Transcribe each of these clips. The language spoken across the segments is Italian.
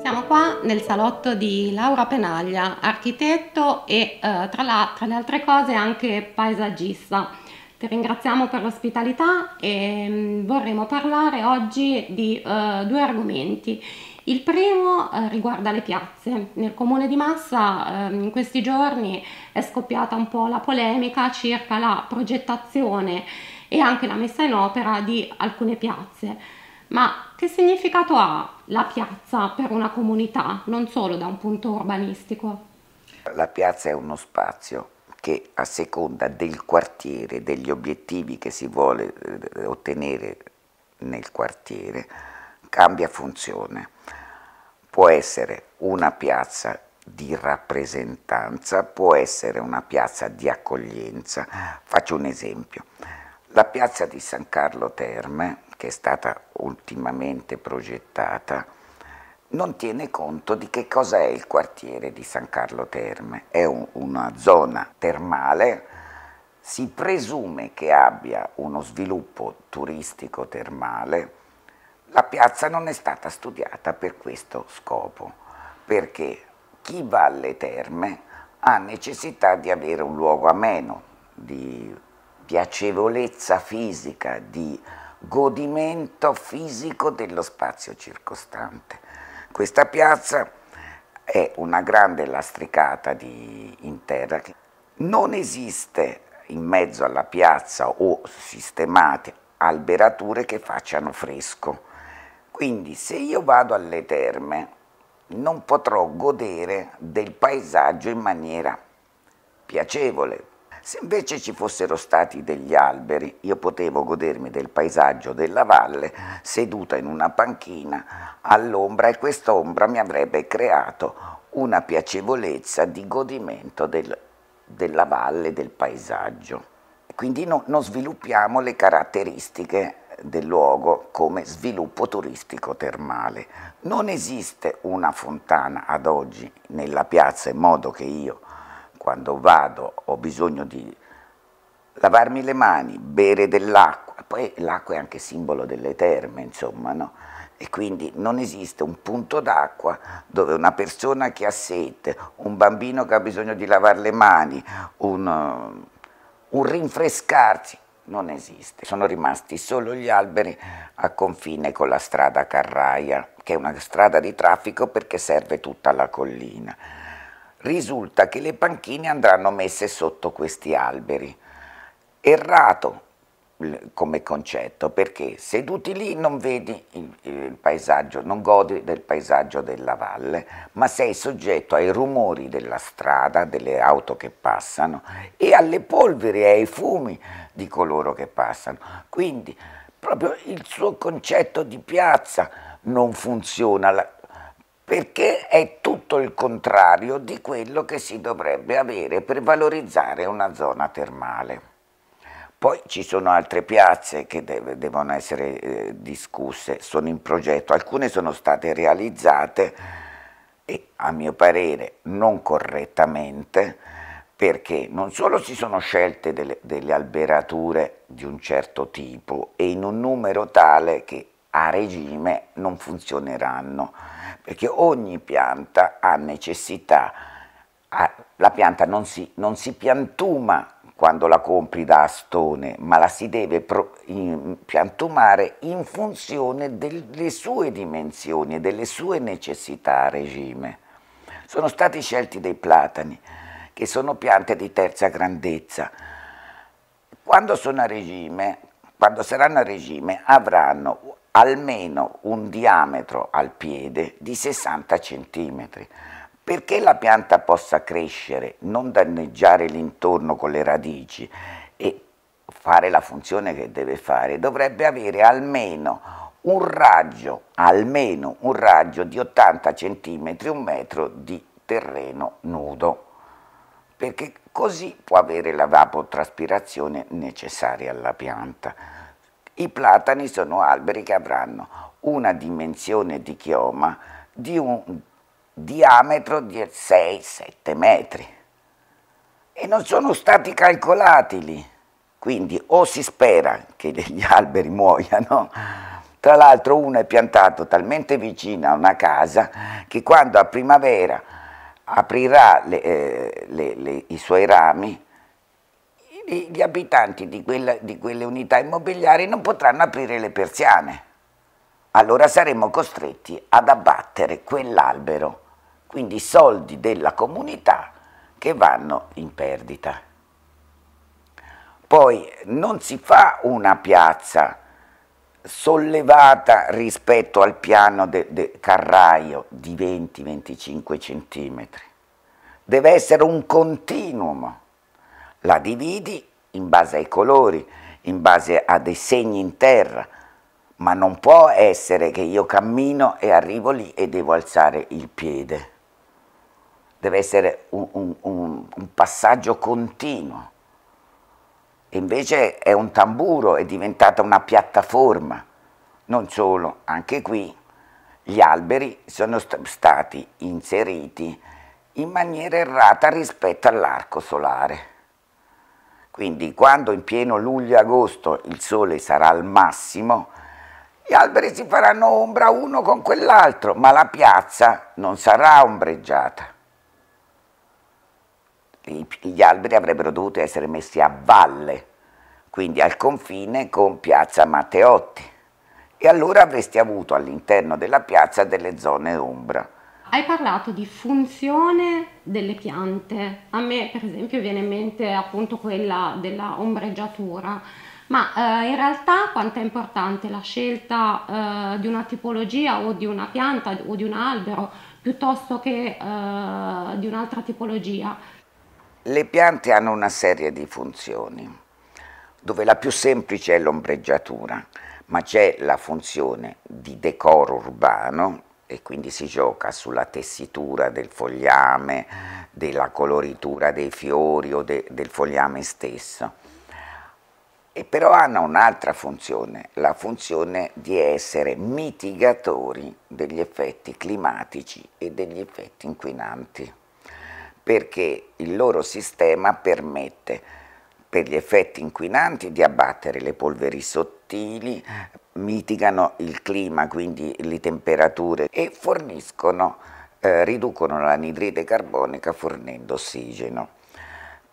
Siamo qua nel salotto di Laura Penaglia, architetto e eh, tra, la, tra, le altre cose anche paesaggista. Ti ringraziamo per l'ospitalità e mm, vorremmo parlare oggi di eh, due argomenti. Il primo eh, riguarda le piazze. Nel comune di Massa eh, in questi giorni è scoppiata un po' la polemica circa la progettazione e anche la messa in opera di alcune piazze. Ma che significato ha la piazza per una comunità, non solo da un punto urbanistico? La piazza è uno spazio che a seconda del quartiere, degli obiettivi che si vuole eh, ottenere nel quartiere, cambia funzione. Può essere una piazza di rappresentanza, può essere una piazza di accoglienza. Faccio un esempio. La piazza di San Carlo Terme, che è stata ultimamente progettata, non tiene conto di che cosa è il quartiere di San Carlo Terme. È un, una zona termale, si presume che abbia uno sviluppo turistico termale. La piazza non è stata studiata per questo scopo, perché chi va alle terme ha necessità di avere un luogo ameno, di piacevolezza fisica, di godimento fisico dello spazio circostante. Questa piazza è una grande lastricata di, in terra non esiste in mezzo alla piazza o sistemate alberature che facciano fresco. Quindi se io vado alle terme non potrò godere del paesaggio in maniera piacevole, se invece ci fossero stati degli alberi, io potevo godermi del paesaggio della valle seduta in una panchina all'ombra e quest'ombra mi avrebbe creato una piacevolezza di godimento del, della valle, del paesaggio. Quindi no, non sviluppiamo le caratteristiche del luogo come sviluppo turistico termale. Non esiste una fontana ad oggi nella piazza in modo che io quando vado ho bisogno di lavarmi le mani, bere dell'acqua, poi l'acqua è anche simbolo delle terme, insomma, no? E quindi non esiste un punto d'acqua dove una persona che ha sete, un bambino che ha bisogno di lavare le mani, un, un rinfrescarsi, non esiste. Sono rimasti solo gli alberi a confine con la strada Carraia, che è una strada di traffico perché serve tutta la collina risulta che le panchine andranno messe sotto questi alberi. Errato come concetto, perché seduti lì non vedi il, il, paesaggio, non godi del paesaggio della valle, ma sei soggetto ai rumori della strada, delle auto che passano e alle polveri e ai fumi di coloro che passano. Quindi proprio il suo concetto di piazza non funziona, perché è tutto il contrario di quello che si dovrebbe avere per valorizzare una zona termale. Poi ci sono altre piazze che deve, devono essere eh, discusse, sono in progetto, alcune sono state realizzate e a mio parere non correttamente perché non solo si sono scelte delle, delle alberature di un certo tipo e in un numero tale che a regime non funzioneranno, perché ogni pianta ha necessità, ah, la pianta non si, non si piantuma quando la compri da Astone, ma la si deve in, piantumare in funzione delle sue dimensioni e delle sue necessità a regime. Sono stati scelti dei platani, che sono piante di terza grandezza. Quando sono a regime, quando saranno a regime, avranno almeno un diametro al piede di 60 cm. Perché la pianta possa crescere, non danneggiare l'intorno con le radici e fare la funzione che deve fare, dovrebbe avere almeno un raggio, almeno un raggio di 80 cm, un metro di terreno nudo, perché così può avere la vapotraspirazione necessaria alla pianta. I platani sono alberi che avranno una dimensione di chioma di un diametro di 6-7 metri e non sono stati calcolati lì. Quindi o si spera che gli alberi muoiano, tra l'altro uno è piantato talmente vicino a una casa che quando a primavera aprirà le, eh, le, le, i suoi rami gli abitanti di, quella, di quelle unità immobiliari non potranno aprire le persiane. Allora saremo costretti ad abbattere quell'albero, quindi soldi della comunità che vanno in perdita. Poi non si fa una piazza sollevata rispetto al piano del de carraio di 20-25 cm. Deve essere un continuum la dividi in base ai colori, in base a dei segni in terra, ma non può essere che io cammino e arrivo lì e devo alzare il piede. Deve essere un, un, un, passaggio continuo. Invece è un tamburo, è diventata una piattaforma. Non solo, anche qui gli alberi sono st stati inseriti in maniera errata rispetto all'arco solare. Quindi quando in pieno luglio-agosto il sole sarà al massimo, gli alberi si faranno ombra uno con quell'altro, ma la piazza non sarà ombreggiata. Gli alberi avrebbero dovuto essere messi a valle, quindi al confine con piazza Matteotti. E allora avresti avuto all'interno della piazza delle zone ombra. Hai parlato di funzione delle piante, a me per esempio viene in mente appunto quella della ombreggiatura, ma eh, in realtà quanto è importante la scelta eh, di una tipologia o di una pianta o di un albero piuttosto che eh, di un'altra tipologia? Le piante hanno una serie di funzioni, dove la più semplice è l'ombreggiatura, ma c'è la funzione di decoro urbano e quindi si gioca sulla tessitura del fogliame, della coloritura dei fiori o de, del fogliame stesso. E però hanno un'altra funzione, la funzione di essere mitigatori degli effetti climatici e degli effetti inquinanti, perché il loro sistema permette per gli effetti inquinanti di abbattere le polveri sottili, mitigano il clima, quindi le temperature e forniscono, eh, riducono l'anidride carbonica fornendo ossigeno.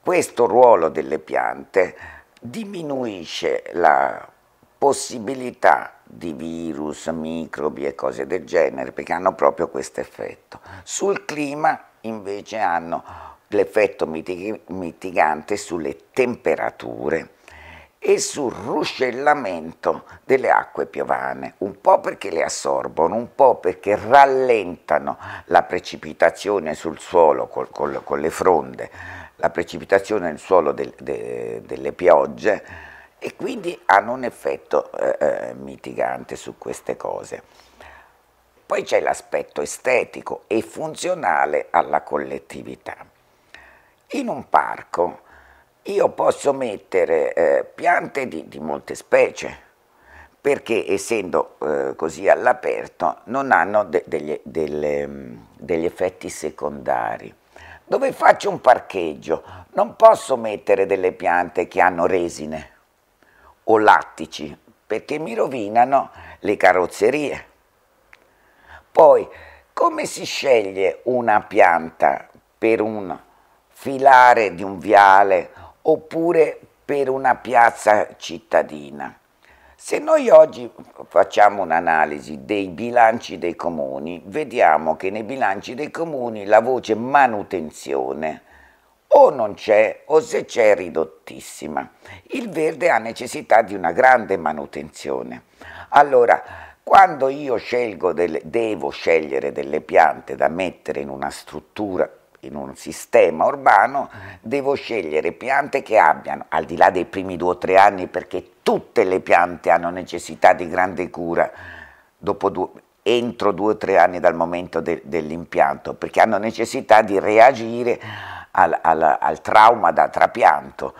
Questo ruolo delle piante diminuisce la possibilità di virus, microbi e cose del genere perché hanno proprio questo effetto. Sul clima invece hanno l'effetto mitigante sulle temperature e sul ruscellamento delle acque piovane, un po' perché le assorbono, un po' perché rallentano la precipitazione sul suolo col, col, con le fronde, la precipitazione nel suolo del, de, delle piogge e quindi hanno un effetto eh, eh mitigante su queste cose. Poi c'è l'aspetto estetico e funzionale alla collettività. In un parco io posso mettere eh, piante di, di specie perché essendo eh, così all'aperto non hanno de degli, delle, degli, effetti secondari. Dove faccio un parcheggio non posso mettere delle piante che hanno resine o lattici perché mi rovinano le carrozzerie. Poi come si sceglie una pianta per un filare di un viale oppure per una piazza cittadina. Se noi oggi facciamo un'analisi dei bilanci dei comuni, vediamo che nei bilanci dei comuni la voce manutenzione o non c'è o se c'è è ridottissima. Il verde ha necessità di una grande manutenzione. Allora, quando io scelgo delle, devo scegliere delle piante da mettere in una struttura in un sistema urbano devo scegliere piante che abbiano, al di là dei primi due o tre anni, perché tutte le piante hanno necessità di grande cura due, entro due o tre anni dal momento de, dell'impianto, perché hanno necessità di reagire al, al, al trauma da trapianto.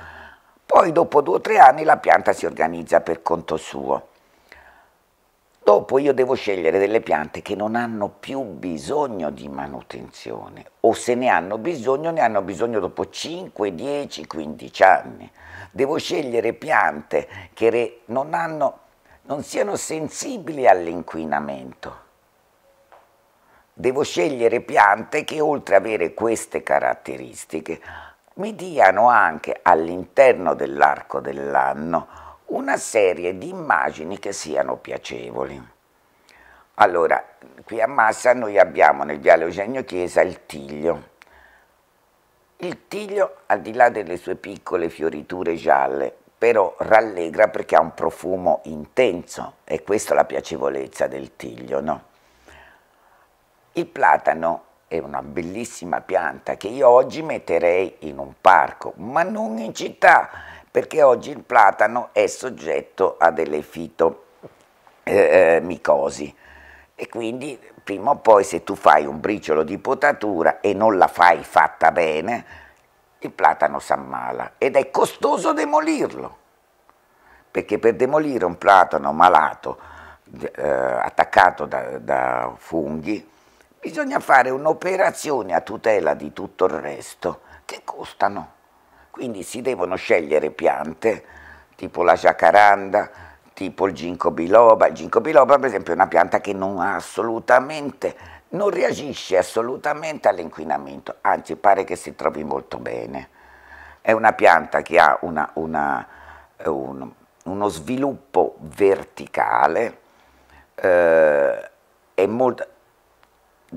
Poi dopo due o tre anni la pianta si organizza per conto suo. Dopo io devo scegliere delle piante che non hanno più bisogno di manutenzione o se ne hanno bisogno, ne hanno bisogno dopo 5, 10, 15 anni. Devo scegliere piante che non, hanno, non siano sensibili all'inquinamento. Devo scegliere piante che oltre ad avere queste caratteristiche mi diano anche all'interno dell'arco dell'anno una serie di immagini che siano piacevoli. Allora, qui a Massa noi abbiamo nel viale Eugenio Chiesa il Tiglio. Il Tiglio, al di là delle sue piccole fioriture gialle, però rallegra perché ha un profumo intenso e questa è la piacevolezza del Tiglio, no? Il platano è una bellissima pianta che io oggi metterei in un parco, ma non in città, perché oggi il platano è soggetto a delle fitomicosi eh, eh, e quindi prima o poi se tu fai un briciolo di potatura e non la fai fatta bene, il platano si ammala ed è costoso demolirlo, perché per demolire un platano malato eh, attaccato da, da funghi bisogna fare un'operazione a tutela di tutto il resto che costano quindi si devono scegliere piante tipo la giacaranda, tipo il ginkgo biloba. Il ginkgo biloba per esempio è una pianta che non ha assolutamente, non reagisce assolutamente all'inquinamento, anzi pare che si trovi molto bene. È una pianta che ha una, una, eh, un, uno sviluppo verticale, eh, è molto,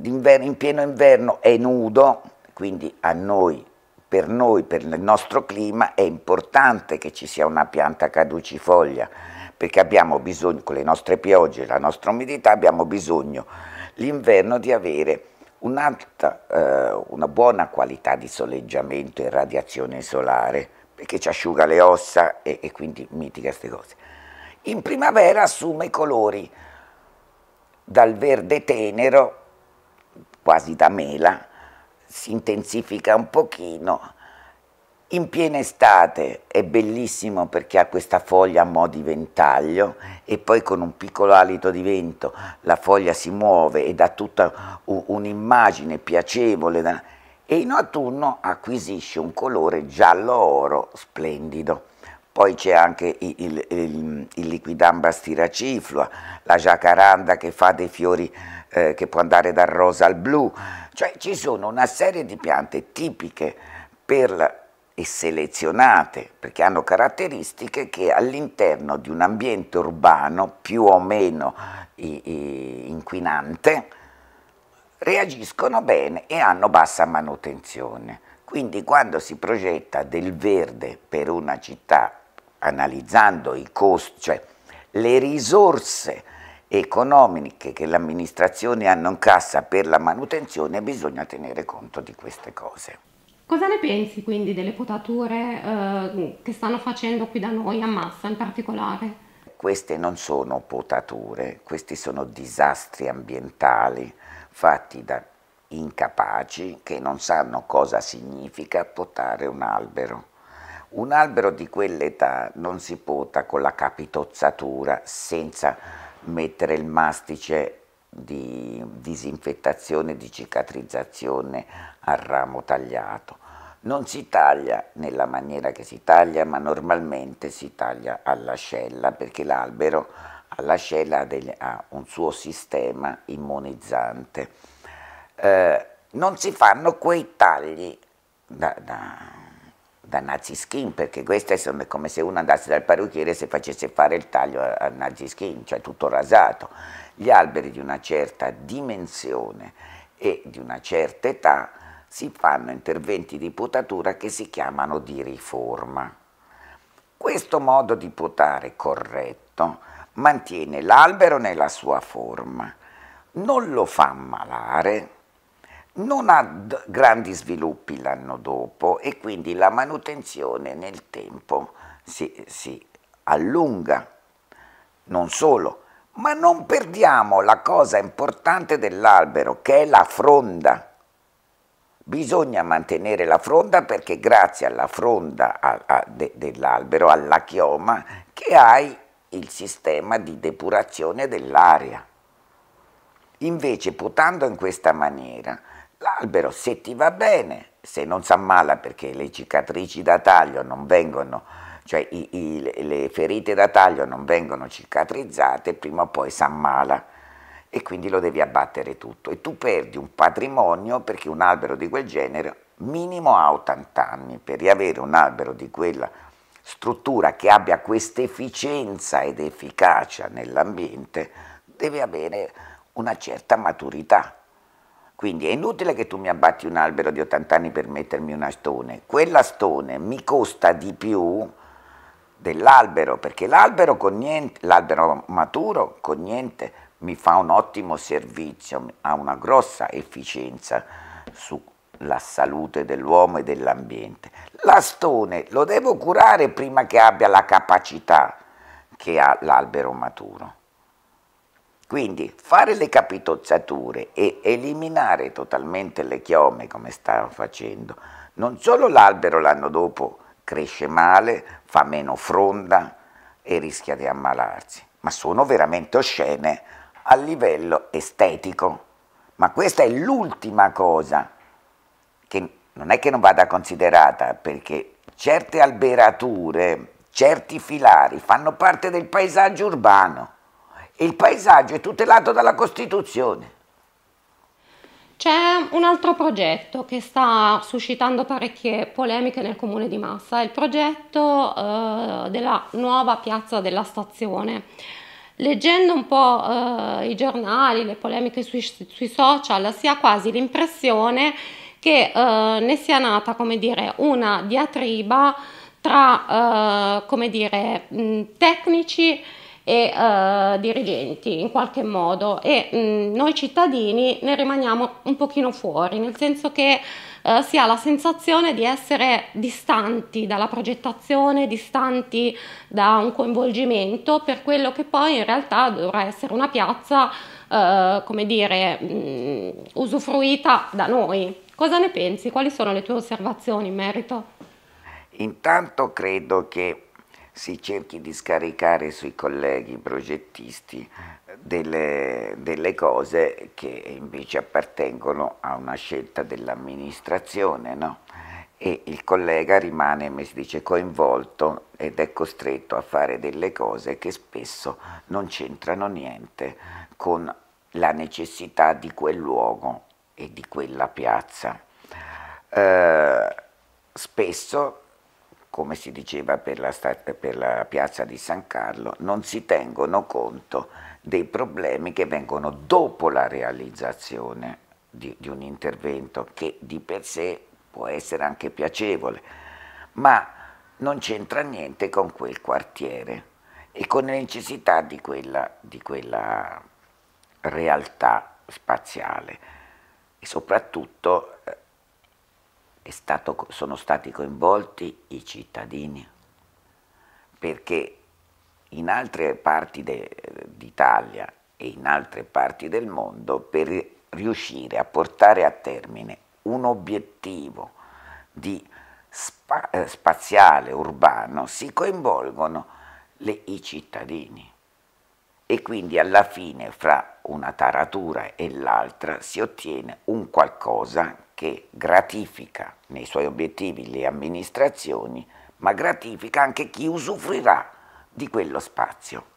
in pieno inverno è nudo, quindi a noi per noi, per il nostro clima, è importante che ci sia una pianta caducifoglia, perché abbiamo bisogno, con le nostre piogge e la nostra umidità, abbiamo bisogno l'inverno di avere un'alta, eh, una buona qualità di soleggiamento e radiazione solare, perché ci asciuga le ossa e, e quindi mitiga queste cose. In primavera assume colori dal verde tenero, quasi da mela, si intensifica un pochino. In piena estate è bellissimo perché ha questa foglia a mo' di ventaglio e poi con un piccolo alito di vento la foglia si muove e dà tutta un'immagine piacevole e in autunno acquisisce un colore giallo-oro splendido poi c'è anche il, il, il, liquidamba stiraciflua, la jacaranda che fa dei fiori eh, che può andare dal rosa al blu, cioè ci sono una serie di piante tipiche per, e selezionate perché hanno caratteristiche che all'interno di un ambiente urbano più o meno i, i, inquinante reagiscono bene e hanno bassa manutenzione. Quindi quando si progetta del verde per una città analizzando i costi, cioè le risorse economiche che l'amministrazione ha in cassa per la manutenzione, bisogna tenere conto di queste cose. Cosa ne pensi quindi delle potature eh, che stanno facendo qui da noi a Massa in particolare? Queste non sono potature, questi sono disastri ambientali fatti da incapaci che non sanno cosa significa potare un albero. Un albero di quell'età non si pota con la capitozzatura senza mettere il mastice di disinfettazione e di cicatrizzazione al ramo tagliato. Non si taglia nella maniera che si taglia, ma normalmente si taglia all'ascella perché l'albero all'ascella ha un suo sistema immunizzante. Eh, non si fanno quei tagli da, da da Nazi Skin, perché questo è come se uno andasse dal parrucchiere e si facesse fare il taglio a, Nazi Skin, cioè tutto rasato. Gli alberi di una certa dimensione e di una certa età si fanno interventi di potatura che si chiamano di riforma. Questo modo di potare corretto mantiene l'albero nella sua forma, non lo fa ammalare, non ha grandi sviluppi l'anno dopo e quindi la manutenzione nel tempo si, si allunga. Non solo, ma non perdiamo la cosa importante dell'albero che è la fronda. Bisogna mantenere la fronda perché grazie alla fronda de, dell'albero, alla chioma, che hai il sistema di depurazione dell'aria. Invece, potando in questa maniera, l'albero se ti va bene, se non si ammala perché le cicatrici da taglio non vengono, cioè i, i, le ferite da taglio non vengono cicatrizzate, prima o poi si ammala e quindi lo devi abbattere tutto e tu perdi un patrimonio perché un albero di quel genere minimo a 80 anni, per riavere un albero di quella struttura che abbia questa efficienza ed efficacia nell'ambiente deve avere una certa maturità quindi è inutile che tu mi abbatti un albero di 80 anni per mettermi una stone. Quella stone mi costa di più dell'albero, perché l'albero con niente, l'albero maturo con niente mi fa un ottimo servizio, ha una grossa efficienza sulla salute dell'uomo e dell'ambiente. L'astone lo devo curare prima che abbia la capacità che ha l'albero maturo. Quindi fare le capitozzature e eliminare totalmente le chiome come stanno facendo, non solo l'albero l'anno dopo cresce male, fa meno fronda e rischia di ammalarsi, ma sono veramente oscene a livello estetico. Ma questa è l'ultima cosa che non è che non vada considerata perché certe alberature, certi filari fanno parte del paesaggio urbano il paesaggio è tutelato dalla Costituzione. C'è un altro progetto che sta suscitando parecchie polemiche nel comune di Massa, è il progetto eh, della nuova piazza della stazione. Leggendo un po' eh, i giornali, le polemiche sui, sui, social, si ha quasi l'impressione che eh, ne sia nata, come dire, una diatriba tra, eh, come dire, mh, tecnici e eh, dirigenti in qualche modo e mh, mm, noi cittadini ne rimaniamo un pochino fuori, nel senso che eh, si ha la sensazione di essere distanti dalla progettazione, distanti da un coinvolgimento per quello che poi in realtà dovrà essere una piazza, eh, come dire, mh, mm, usufruita da noi. Cosa ne pensi? Quali sono le tue osservazioni in merito? Intanto credo che si cerchi di scaricare sui colleghi progettisti delle, delle cose che invece appartengono a una scelta dell'amministrazione, no? e il collega rimane, come si dice, coinvolto ed è costretto a fare delle cose che spesso non c'entrano niente con la necessità di quel luogo e di quella piazza. Eh, spesso come si diceva per la, per la piazza di San Carlo, non si tengono conto dei problemi che vengono dopo la realizzazione di, di un intervento che di per sé può essere anche piacevole, ma non c'entra niente con quel quartiere e con le necessità di quella, di quella realtà spaziale e soprattutto stato, sono stati coinvolti i cittadini, perché in altre parti d'Italia e in altre parti del mondo per riuscire a portare a termine un obiettivo di spa eh, spaziale urbano si coinvolgono le, i cittadini e quindi alla fine fra una taratura e l'altra si ottiene un qualcosa che gratifica nei suoi obiettivi le amministrazioni, ma gratifica anche chi usufruirà di quello spazio.